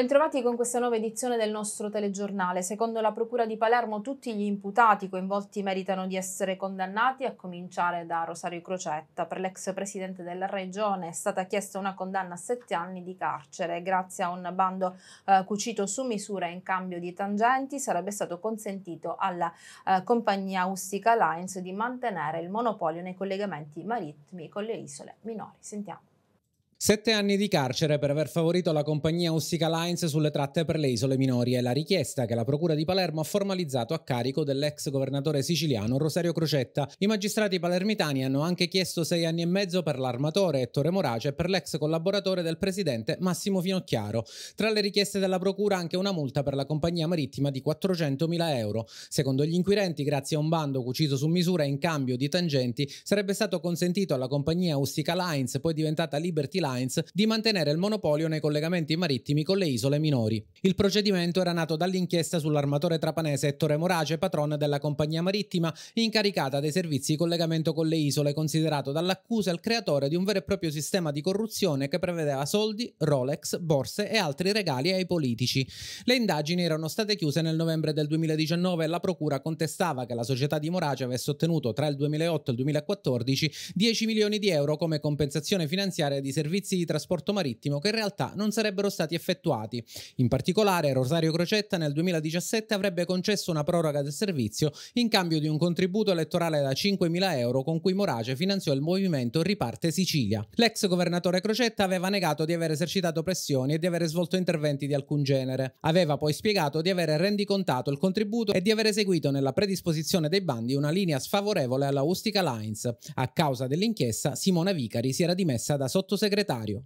Bentrovati con questa nuova edizione del nostro telegiornale. Secondo la Procura di Palermo tutti gli imputati coinvolti meritano di essere condannati, a cominciare da Rosario Crocetta. Per l'ex presidente della Regione è stata chiesta una condanna a sette anni di carcere. Grazie a un bando eh, cucito su misura in cambio di tangenti sarebbe stato consentito alla eh, compagnia Ustica Lines di mantenere il monopolio nei collegamenti marittimi con le isole minori. Sentiamo. Sette anni di carcere per aver favorito la compagnia Ussica Lines sulle tratte per le isole minori è la richiesta che la Procura di Palermo ha formalizzato a carico dell'ex governatore siciliano Rosario Crocetta. I magistrati palermitani hanno anche chiesto sei anni e mezzo per l'armatore Ettore Morace e per l'ex collaboratore del presidente Massimo Finocchiaro. Tra le richieste della Procura anche una multa per la compagnia marittima di 400.000 euro. Secondo gli inquirenti, grazie a un bando cuciso su misura in cambio di tangenti, sarebbe stato consentito alla compagnia Ussica Lines, poi diventata Liberty Lines, Airlines di mantenere il monopolio nei collegamenti marittimi con le isole minori. Il procedimento era nato dall'inchiesta sull'armatore trapanese Ettore Morace, patron della compagnia marittima incaricata dei servizi di collegamento con le isole, considerato dall'accusa il creatore di un vero e proprio sistema di corruzione che prevedeva soldi, Rolex, borse e altri regali ai politici. Le indagini erano state chiuse nel novembre del 2019 e la procura contestava che la società di Morace avesse ottenuto tra il 2008 e il 2014 10 milioni di euro come compensazione finanziaria di servizi servizi di trasporto marittimo che in realtà non sarebbero stati effettuati. In particolare, Rosario Crocetta nel 2017 avrebbe concesso una proroga del servizio in cambio di un contributo elettorale da 5.000 euro con cui Morace finanziò il movimento Riparte Sicilia. L'ex governatore Crocetta aveva negato di aver esercitato pressioni e di aver svolto interventi di alcun genere. Aveva poi spiegato di aver rendicontato il contributo e di aver eseguito nella predisposizione dei bandi una linea sfavorevole alla Ustica Lines. A causa dell'inchiesta, Simona Vicari si era dimessa da sottosegretario proprietario.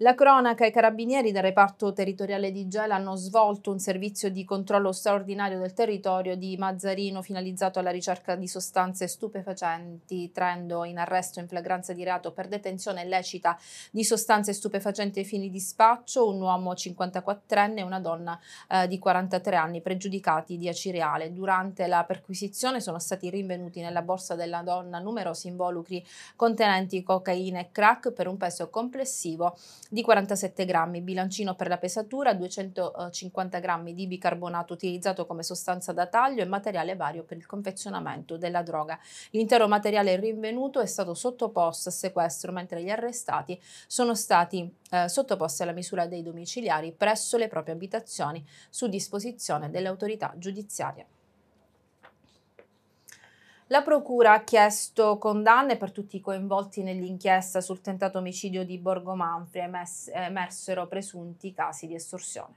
La cronaca i carabinieri del reparto territoriale di Gela hanno svolto un servizio di controllo straordinario del territorio di Mazzarino finalizzato alla ricerca di sostanze stupefacenti, traendo in arresto in flagranza di reato per detenzione illecita di sostanze stupefacenti ai fini di spaccio un uomo 54enne e una donna eh, di 43 anni pregiudicati di acireale. Durante la perquisizione sono stati rinvenuti nella borsa della donna numerosi involucri contenenti cocaina e crack per un peso complessivo di 47 grammi, bilancino per la pesatura, 250 eh, grammi di bicarbonato utilizzato come sostanza da taglio e materiale vario per il confezionamento della droga. L'intero materiale rinvenuto è stato sottoposto a sequestro mentre gli arrestati sono stati eh, sottoposti alla misura dei domiciliari presso le proprie abitazioni su disposizione delle autorità giudiziarie. La Procura ha chiesto condanne per tutti i coinvolti nell'inchiesta sul tentato omicidio di Borgo Manfri, emersero presunti casi di estorsione.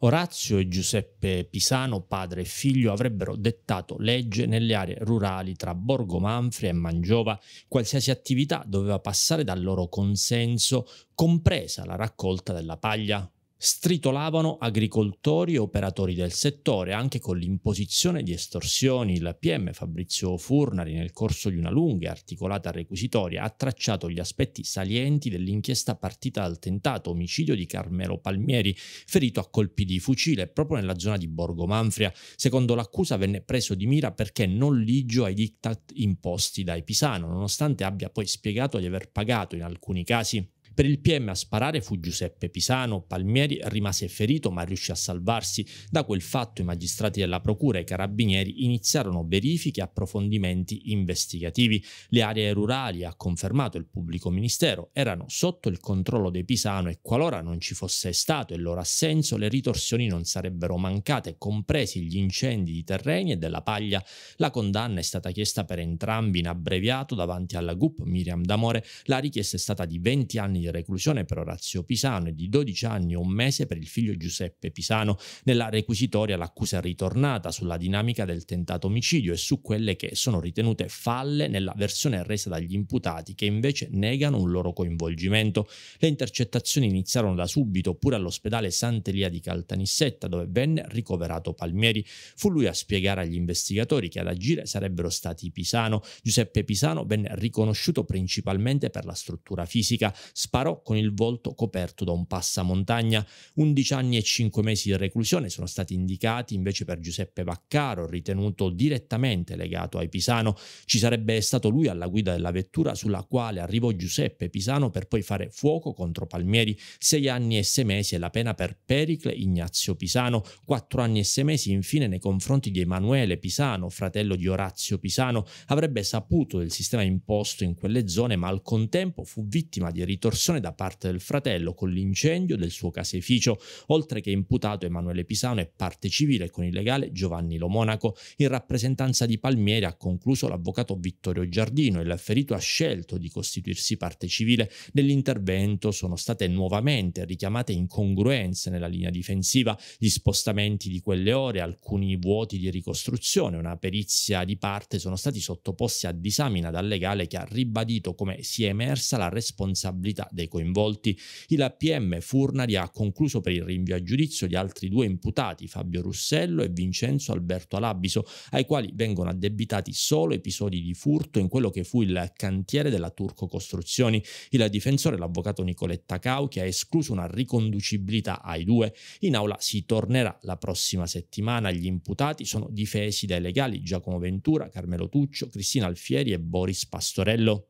Orazio e Giuseppe Pisano, padre e figlio, avrebbero dettato legge nelle aree rurali tra Borgo Manfri e Mangiova. Qualsiasi attività doveva passare dal loro consenso, compresa la raccolta della paglia stritolavano agricoltori e operatori del settore, anche con l'imposizione di estorsioni. Il PM Fabrizio Furnari, nel corso di una lunga e articolata requisitoria, ha tracciato gli aspetti salienti dell'inchiesta partita dal tentato omicidio di Carmelo Palmieri, ferito a colpi di fucile proprio nella zona di Borgo Manfria. Secondo l'accusa venne preso di mira perché non ligio ai diktat imposti dai Pisano, nonostante abbia poi spiegato di aver pagato in alcuni casi per il PM a sparare fu Giuseppe Pisano, Palmieri rimase ferito ma riuscì a salvarsi. Da quel fatto i magistrati della procura e i carabinieri iniziarono verifiche e approfondimenti investigativi. Le aree rurali, ha confermato il pubblico ministero, erano sotto il controllo dei Pisano e qualora non ci fosse stato il loro assenso le ritorsioni non sarebbero mancate, compresi gli incendi di terreni e della paglia. La condanna è stata chiesta per entrambi in abbreviato davanti alla GUP Miriam D'Amore. La richiesta è stata di 20 anni di reclusione per Orazio Pisano e di 12 anni e un mese per il figlio Giuseppe Pisano. Nella requisitoria l'accusa è ritornata sulla dinamica del tentato omicidio e su quelle che sono ritenute falle nella versione resa dagli imputati che invece negano un loro coinvolgimento. Le intercettazioni iniziarono da subito pure all'ospedale Sant'Elia di Caltanissetta dove venne ricoverato Palmieri. Fu lui a spiegare agli investigatori che ad agire sarebbero stati Pisano. Giuseppe Pisano venne riconosciuto principalmente per la struttura fisica, spazio sparò con il volto coperto da un passamontagna. 11 anni e 5 mesi di reclusione sono stati indicati invece per Giuseppe Vaccaro, ritenuto direttamente legato ai Pisano. Ci sarebbe stato lui alla guida della vettura sulla quale arrivò Giuseppe Pisano per poi fare fuoco contro Palmieri. 6 anni e 6 mesi è la pena per Pericle Ignazio Pisano, 4 anni e 6 mesi infine nei confronti di Emanuele Pisano, fratello di Orazio Pisano. Avrebbe saputo del sistema imposto in quelle zone, ma al contempo fu vittima di ritorsioni aggressione da parte del fratello con l'incendio del suo caseificio, oltre che imputato Emanuele Pisano e parte civile con il legale Giovanni Lomonaco. In rappresentanza di Palmieri ha concluso l'avvocato Vittorio Giardino e ferito ha scelto di costituirsi parte civile. Nell'intervento sono state nuovamente richiamate incongruenze nella linea difensiva, gli spostamenti di quelle ore, alcuni vuoti di ricostruzione, una perizia di parte sono stati sottoposti a disamina dal legale che ha ribadito come sia emersa la responsabilità dei coinvolti, il APM Furnari ha concluso per il rinvio a giudizio gli altri due imputati, Fabio Russello e Vincenzo Alberto Alabiso, ai quali vengono addebitati solo episodi di furto in quello che fu il cantiere della Turco Costruzioni. Il difensore, l'avvocato Nicoletta Cauchi, ha escluso una riconducibilità ai due. In aula si tornerà la prossima settimana. Gli imputati sono difesi dai legali Giacomo Ventura, Carmelo Tuccio, Cristina Alfieri e Boris Pastorello.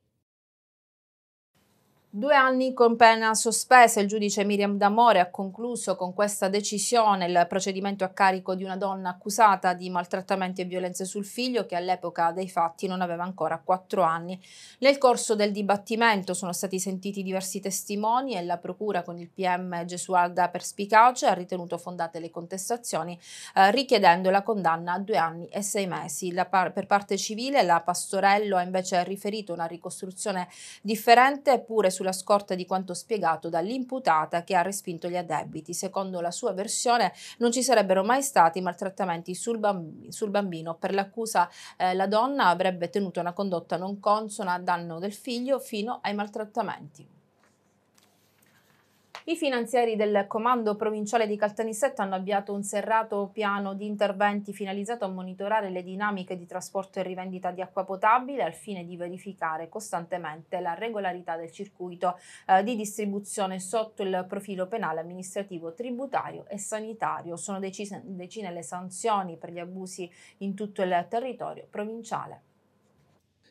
Due anni con pena sospesa, il giudice Miriam D'Amore ha concluso con questa decisione il procedimento a carico di una donna accusata di maltrattamenti e violenze sul figlio che all'epoca dei fatti non aveva ancora quattro anni. Nel corso del dibattimento sono stati sentiti diversi testimoni e la procura con il PM Gesualda Perspicace ha ritenuto fondate le contestazioni eh, richiedendo la condanna a due anni e sei mesi. Par per parte civile la Pastorello ha invece riferito una ricostruzione differente pure sulla scorta di quanto spiegato dall'imputata che ha respinto gli addebiti. Secondo la sua versione non ci sarebbero mai stati maltrattamenti sul, bamb- sul bambino. Per l'accusa eh, la donna avrebbe tenuto una condotta non consona a danno del figlio fino ai maltrattamenti. I finanzieri del Comando Provinciale di Caltanissetta hanno avviato un serrato piano di interventi finalizzato a monitorare le dinamiche di trasporto e rivendita di acqua potabile al fine di verificare costantemente la regolarità del circuito eh, di distribuzione sotto il profilo penale, amministrativo, tributario e sanitario. Sono decine, decine le sanzioni per gli abusi in tutto il territorio provinciale.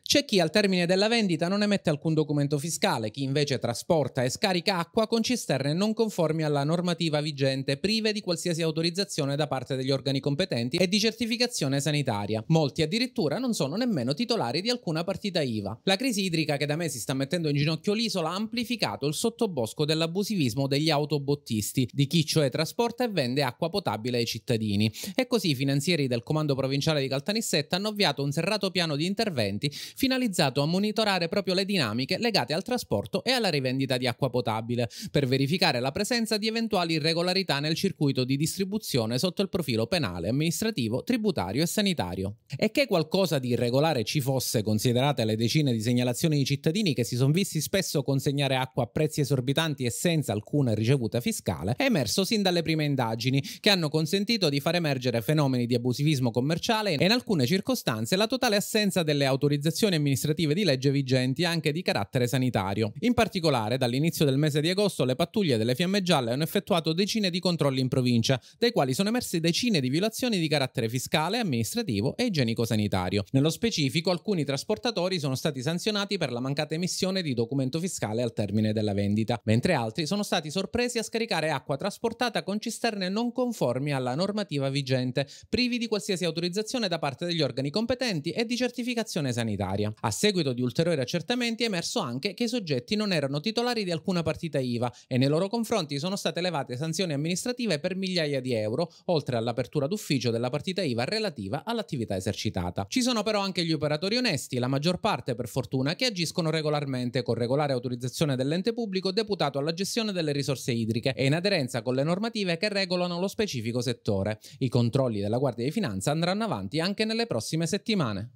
C'è chi al termine della vendita non emette alcun documento fiscale, chi invece trasporta e scarica acqua con cisterne non conformi alla normativa vigente, prive di qualsiasi autorizzazione da parte degli organi competenti e di certificazione sanitaria. Molti addirittura non sono nemmeno titolari di alcuna partita IVA. La crisi idrica che da mesi sta mettendo in ginocchio l'isola ha amplificato il sottobosco dell'abusivismo degli autobottisti, di chi cioè trasporta e vende acqua potabile ai cittadini. E così i finanzieri del comando provinciale di Caltanissetta hanno avviato un serrato piano di interventi finalizzato a monitorare proprio le dinamiche legate al trasporto e alla rivendita di acqua potabile, per verificare la presenza di eventuali irregolarità nel circuito di distribuzione sotto il profilo penale, amministrativo, tributario e sanitario. E che qualcosa di irregolare ci fosse, considerate le decine di segnalazioni di cittadini che si sono visti spesso consegnare acqua a prezzi esorbitanti e senza alcuna ricevuta fiscale, è emerso sin dalle prime indagini, che hanno consentito di far emergere fenomeni di abusivismo commerciale e in alcune circostanze la totale assenza delle autorizzazioni disposizioni amministrative di legge vigenti anche di carattere sanitario. In particolare, dall'inizio del mese di agosto le pattuglie delle Fiamme Gialle hanno effettuato decine di controlli in provincia, dai quali sono emerse decine di violazioni di carattere fiscale, amministrativo e igienico-sanitario. Nello specifico, alcuni trasportatori sono stati sanzionati per la mancata emissione di documento fiscale al termine della vendita, mentre altri sono stati sorpresi a scaricare acqua trasportata con cisterne non conformi alla normativa vigente, privi di qualsiasi autorizzazione da parte degli organi competenti e di certificazione sanitaria bancaria. A seguito di ulteriori accertamenti è emerso anche che i soggetti non erano titolari di alcuna partita IVA e nei loro confronti sono state elevate sanzioni amministrative per migliaia di euro, oltre all'apertura d'ufficio della partita IVA relativa all'attività esercitata. Ci sono però anche gli operatori onesti, la maggior parte per fortuna, che agiscono regolarmente con regolare autorizzazione dell'ente pubblico deputato alla gestione delle risorse idriche e in aderenza con le normative che regolano lo specifico settore. I controlli della Guardia di Finanza andranno avanti anche nelle prossime settimane.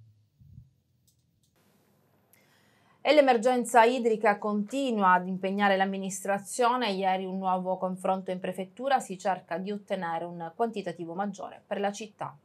E l'emergenza idrica continua ad impegnare l'amministrazione. Ieri un nuovo confronto in prefettura si cerca di ottenere un quantitativo maggiore per la città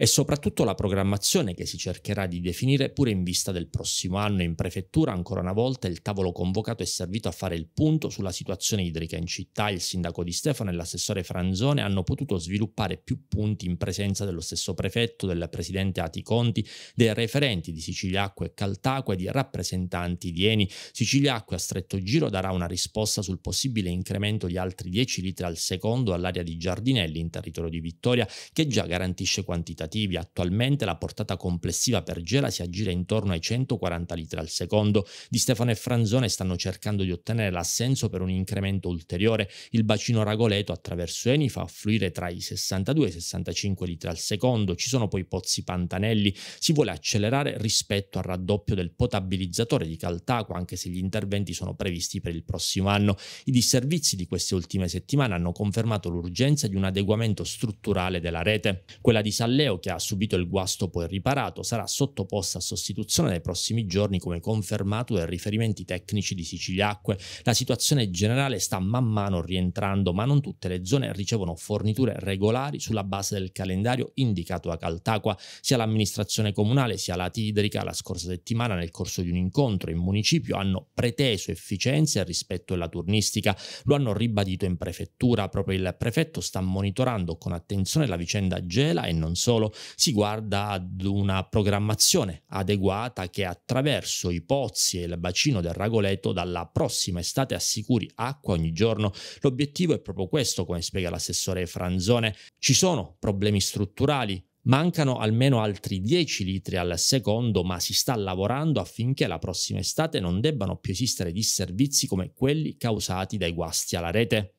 e soprattutto la programmazione che si cercherà di definire pure in vista del prossimo anno. In prefettura ancora una volta il tavolo convocato è servito a fare il punto sulla situazione idrica in città. Il sindaco di Stefano e l'assessore Franzone hanno potuto sviluppare più punti in presenza dello stesso prefetto, del presidente Ati Conti, dei referenti di Siciliacque e Caltacque e di rappresentanti di Eni. Siciliacque a stretto giro darà una risposta sul possibile incremento di altri 10 litri al secondo all'area di Giardinelli in territorio di Vittoria che già garantisce quantità tentativi. Attualmente la portata complessiva per Gela si aggira intorno ai 140 litri al secondo. Di Stefano e Franzone stanno cercando di ottenere l'assenso per un incremento ulteriore. Il bacino Ragoleto attraverso Eni fa affluire tra i 62 e i 65 litri al secondo. Ci sono poi pozzi Pantanelli. Si vuole accelerare rispetto al raddoppio del potabilizzatore di Caltaco, anche se gli interventi sono previsti per il prossimo anno. I disservizi di queste ultime settimane hanno confermato l'urgenza di un adeguamento strutturale della rete. Quella di Salleo che ha subito il guasto poi riparato sarà sottoposta a sostituzione nei prossimi giorni come confermato dai riferimenti tecnici di Siciliacque. La situazione generale sta man mano rientrando, ma non tutte le zone ricevono forniture regolari sulla base del calendario indicato a Caltacqua. Sia l'amministrazione comunale sia la Tidrica la scorsa settimana nel corso di un incontro in municipio hanno preteso efficienze rispetto alla turnistica. Lo hanno ribadito in prefettura. Proprio il prefetto sta monitorando con attenzione la vicenda Gela e non solo solo, si guarda ad una programmazione adeguata che attraverso i pozzi e il bacino del Ragoleto dalla prossima estate assicuri acqua ogni giorno. L'obiettivo è proprio questo, come spiega l'assessore Franzone. Ci sono problemi strutturali, Mancano almeno altri 10 litri al secondo, ma si sta lavorando affinché la prossima estate non debbano più esistere disservizi come quelli causati dai guasti alla rete.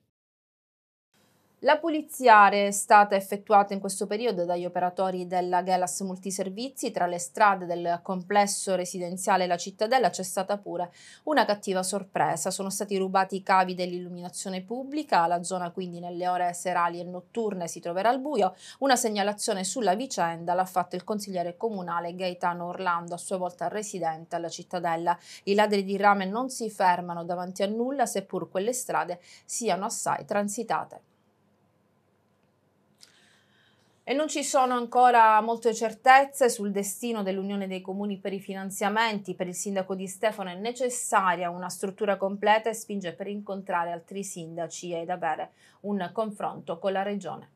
La pulizia è stata effettuata in questo periodo dagli operatori della Gelas Multiservizi tra le strade del complesso residenziale La Cittadella c'è stata pure una cattiva sorpresa. Sono stati rubati i cavi dell'illuminazione pubblica, la zona quindi nelle ore serali e notturne si troverà al buio. Una segnalazione sulla vicenda l'ha fatto il consigliere comunale Gaetano Orlando, a sua volta residente alla Cittadella. I ladri di rame non si fermano davanti a nulla seppur quelle strade siano assai transitate. E non ci sono ancora molte certezze sul destino dell'Unione dei Comuni per i finanziamenti. Per il sindaco di Stefano è necessaria una struttura completa e spinge per incontrare altri sindaci ed avere un confronto con la regione.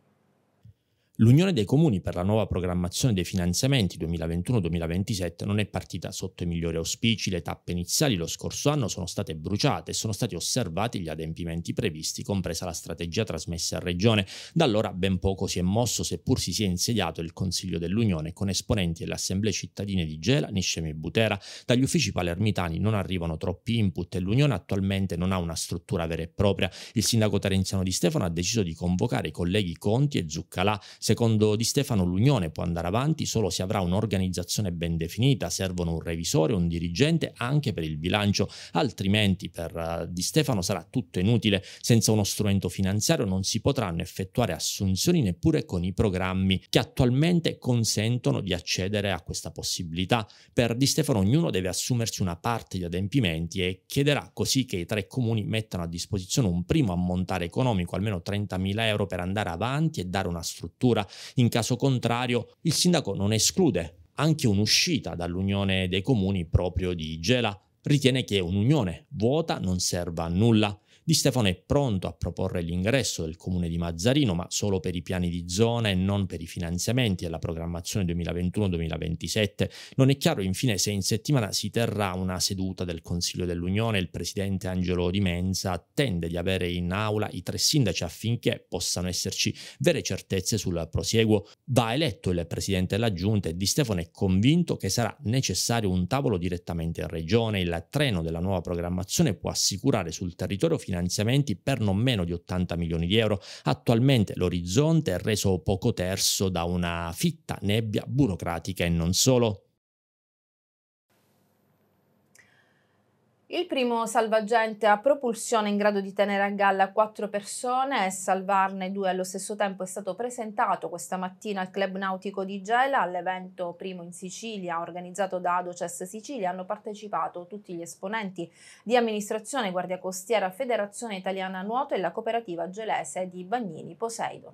L'Unione dei Comuni per la nuova programmazione dei finanziamenti 2021-2027 non è partita sotto i migliori auspici, le tappe iniziali lo scorso anno sono state bruciate e sono stati osservati gli adempimenti previsti, compresa la strategia trasmessa a Regione. Da allora ben poco si è mosso, seppur si sia insediato il Consiglio dell'Unione con esponenti delle assemblee cittadine di Gela, Niscemi e Butera. Dagli uffici palermitani non arrivano troppi input e l'Unione attualmente non ha una struttura vera e propria. Il sindaco tarenziano di Stefano ha deciso di convocare i colleghi Conti e Zuccalà Secondo Di Stefano l'Unione può andare avanti solo se avrà un'organizzazione ben definita, servono un revisore, un dirigente anche per il bilancio, altrimenti per eh, Di Stefano sarà tutto inutile, senza uno strumento finanziario non si potranno effettuare assunzioni neppure con i programmi che attualmente consentono di accedere a questa possibilità. Per Di Stefano ognuno deve assumersi una parte di adempimenti e chiederà così che i tre comuni mettano a disposizione un primo ammontare economico, almeno 30.000 euro per andare avanti e dare una struttura procura. In caso contrario, il sindaco non esclude anche un'uscita dall'Unione dei Comuni proprio di Gela. Ritiene che un'unione vuota non serva a nulla. Di Stefano è pronto a proporre l'ingresso del comune di Mazzarino, ma solo per i piani di zona e non per i finanziamenti e la programmazione 2021-2027. Non è chiaro infine se in settimana si terrà una seduta del Consiglio dell'Unione. Il presidente Angelo Di Menza attende di avere in aula i tre sindaci affinché possano esserci vere certezze sul prosieguo. Va eletto il presidente della giunta e Di Stefano è convinto che sarà necessario un tavolo direttamente in regione. Il treno della nuova programmazione può assicurare sul territorio finanziario finanziamenti per non meno di 80 milioni di euro. Attualmente l'orizzonte è reso poco terzo da una fitta nebbia burocratica e non solo. Il primo salvagente a propulsione in grado di tenere a galla quattro persone e salvarne due allo stesso tempo è stato presentato questa mattina al Club Nautico di Gela all'evento primo in Sicilia organizzato da Adoces Sicilia. Hanno partecipato tutti gli esponenti di amministrazione, Guardia Costiera, Federazione Italiana Nuoto e la cooperativa gelese di Bagnini Poseidon.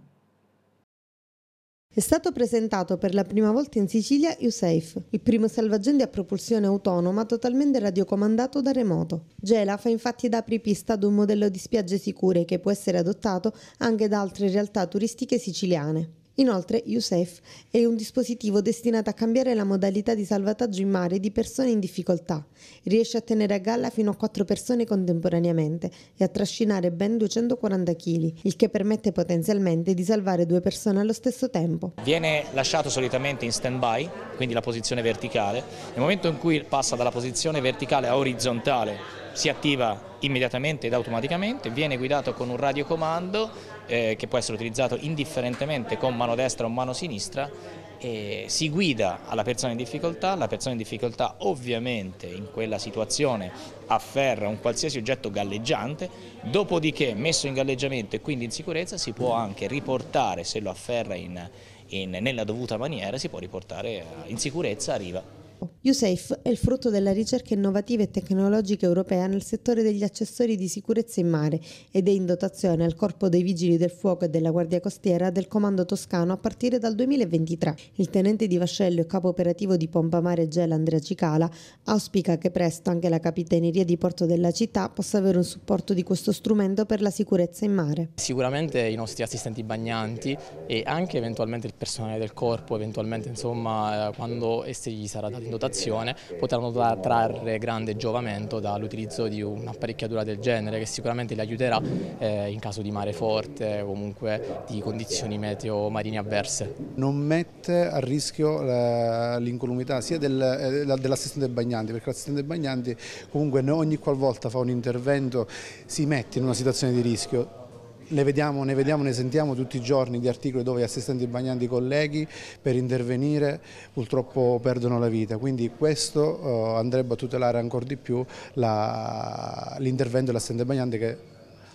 È stato presentato per la prima volta in Sicilia USAFE, il primo salvagente a propulsione autonoma totalmente radiocomandato da remoto. Gela fa infatti da apripista ad un modello di spiagge sicure che può essere adottato anche da altre realtà turistiche siciliane. Inoltre, USAFE è un dispositivo destinato a cambiare la modalità di salvataggio in mare di persone in difficoltà. Riesce a tenere a galla fino a 4 persone contemporaneamente e a trascinare ben 240 kg, il che permette potenzialmente di salvare due persone allo stesso tempo. Viene lasciato solitamente in stand-by, quindi la posizione verticale. Nel momento in cui passa dalla posizione verticale a orizzontale, si attiva immediatamente ed automaticamente, viene guidato con un radiocomando eh, che può essere utilizzato indifferentemente con mano destra o mano sinistra e si guida alla persona in difficoltà, la persona in difficoltà ovviamente in quella situazione afferra un qualsiasi oggetto galleggiante, dopodiché messo in galleggiamento e quindi in sicurezza si può anche riportare, se lo afferra in, in, nella dovuta maniera, si può riportare in sicurezza a riva scopo. USAFE è il frutto della ricerca innovativa e tecnologica europea nel settore degli accessori di sicurezza in mare ed è in dotazione al Corpo dei Vigili del Fuoco e della Guardia Costiera del Comando Toscano a partire dal 2023. Il tenente di vascello e capo operativo di pompa mare gel Andrea Cicala auspica che presto anche la capitaneria di porto della città possa avere un supporto di questo strumento per la sicurezza in mare. Sicuramente i nostri assistenti bagnanti e anche eventualmente il personale del corpo, eventualmente insomma eh, quando essi gli sarà dato dotazione potranno trarre grande giovamento dall'utilizzo di un'apparecchiatura del genere che sicuramente li aiuterà eh, in caso di mare forte o comunque di condizioni meteo marine avverse. Non mette a rischio eh, l'incolumità sia del, eh, dell'assistente bagnante perché l'assistente bagnante comunque ogni qualvolta fa un intervento si mette in una situazione di rischio ne vediamo, ne vediamo, ne sentiamo tutti i giorni di articoli dove gli assistenti bagnanti colleghi per intervenire purtroppo perdono la vita, quindi questo eh, andrebbe a tutelare ancora di più l'intervento dell'assistente bagnante che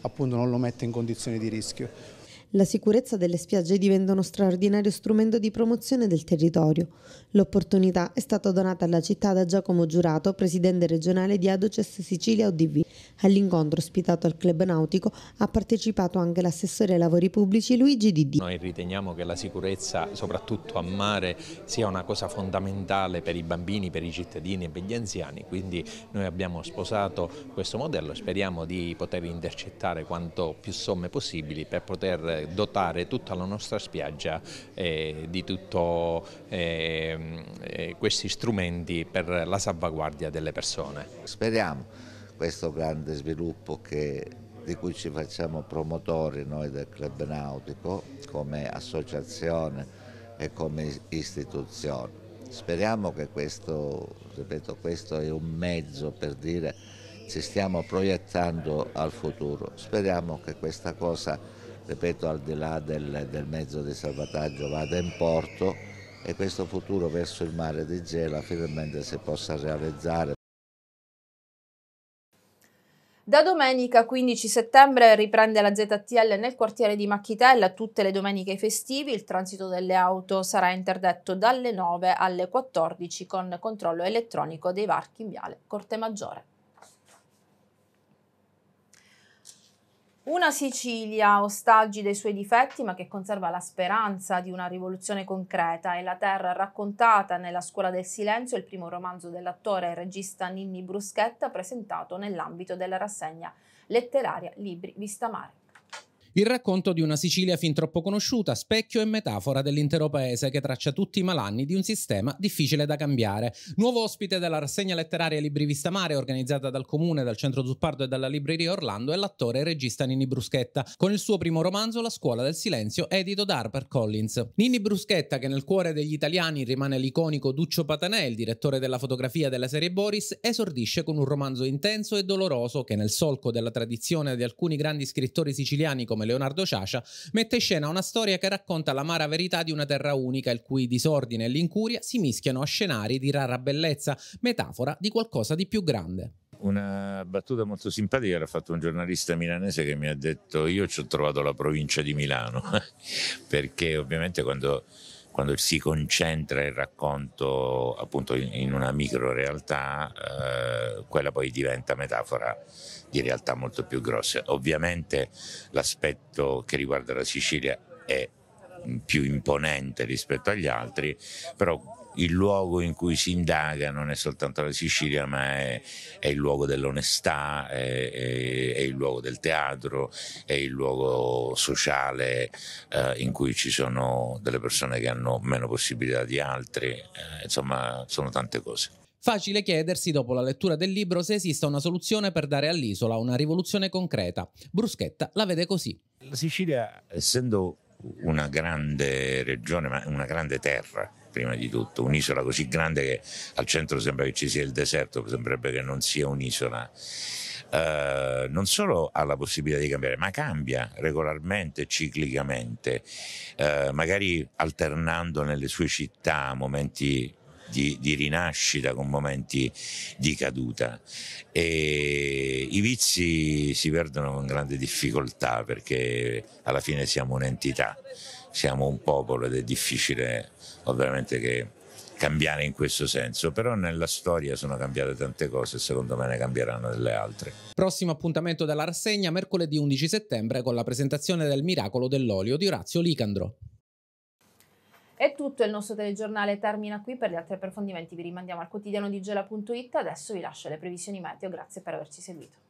appunto non lo mette in condizioni di rischio. La sicurezza delle spiagge diventa uno straordinario strumento di promozione del territorio. L'opportunità è stata donata alla città da Giacomo Giurato, presidente regionale di Adoces Sicilia ODV. All'incontro ospitato al Club Nautico ha partecipato anche l'assessore ai lavori pubblici Luigi Didi. Noi riteniamo che la sicurezza, soprattutto a mare, sia una cosa fondamentale per i bambini, per i cittadini e per gli anziani, quindi noi abbiamo sposato questo modello, e speriamo di poter intercettare quanto più somme possibili per poter dotare tutta la nostra spiaggia eh, di tutti eh, eh, questi strumenti per la salvaguardia delle persone. Speriamo questo grande sviluppo che, di cui ci facciamo promotori noi del Club Nautico come associazione e come istituzione. Speriamo che questo, ripeto, questo è un mezzo per dire ci stiamo proiettando al futuro. Speriamo che questa cosa ripeto al di là del, del mezzo di salvataggio vada in porto e questo futuro verso il mare di Gela finalmente si possa realizzare. Da domenica 15 settembre riprende la ZTL nel quartiere di Macchitella tutte le domeniche festivi, il transito delle auto sarà interdetto dalle 9 alle 14 con controllo elettronico dei varchi in viale Corte Maggiore. Una Sicilia ostaggi dei suoi difetti ma che conserva la speranza di una rivoluzione concreta e la terra raccontata nella Scuola del Silenzio, il primo romanzo dell'attore e regista Ninni Bruschetta presentato nell'ambito della rassegna letteraria Libri Vista Mare. Il racconto di una Sicilia fin troppo conosciuta, specchio e metafora dell'intero paese che traccia tutti i malanni di un sistema difficile da cambiare. Nuovo ospite della rassegna letteraria Libri Vista Mare, organizzata dal Comune, dal Centro Zuppardo e dalla Libreria Orlando, è l'attore e regista Nini Bruschetta, con il suo primo romanzo La scuola del silenzio, edito da Harper Collins. Nini Bruschetta, che nel cuore degli italiani rimane l'iconico Duccio Patanè, il direttore della fotografia della serie Boris, esordisce con un romanzo intenso e doloroso che nel solco della tradizione di alcuni grandi scrittori siciliani come Leonardo Ciascia, mette in scena una storia che racconta l'amara verità di una terra unica, il cui disordine e l'incuria si mischiano a scenari di rara bellezza, metafora di qualcosa di più grande. Una battuta molto simpatica l'ha fatto un giornalista milanese che mi ha detto io ci ho trovato la provincia di Milano, perché ovviamente quando quando si concentra il racconto appunto in una micro realtà, eh, quella poi diventa metafora di realtà molto più grosse. Ovviamente l'aspetto che riguarda la Sicilia è più imponente rispetto agli altri, però il luogo in cui si indaga non è soltanto la Sicilia, ma è, è il luogo dell'onestà, è, è, è, il luogo del teatro, è il luogo sociale eh, in cui ci sono delle persone che hanno meno possibilità di altri, eh, insomma sono tante cose. Facile chiedersi, dopo la lettura del libro, se esista una soluzione per dare all'isola una rivoluzione concreta. Bruschetta la vede così. La Sicilia, essendo una grande regione, ma una grande terra, prima di tutto, un'isola così grande che al centro sembra che ci sia il deserto, sembrerebbe che non sia un'isola. Uh, non solo ha la possibilità di cambiare, ma cambia regolarmente, ciclicamente, uh, magari alternando nelle sue città momenti di, di rinascita, con momenti di caduta. E I vizi si perdono con grande difficoltà perché alla fine siamo un'entità, siamo un popolo ed è difficile ovviamente che cambiare in questo senso, però nella storia sono cambiate tante cose e secondo me ne cambieranno delle altre. Prossimo appuntamento della rassegna mercoledì 11 settembre con la presentazione del miracolo dell'olio di Orazio Licandro. È tutto, il nostro telegiornale termina qui, per gli altri approfondimenti vi rimandiamo al quotidiano di gela.it, adesso vi lascio le previsioni meteo, grazie per averci seguito.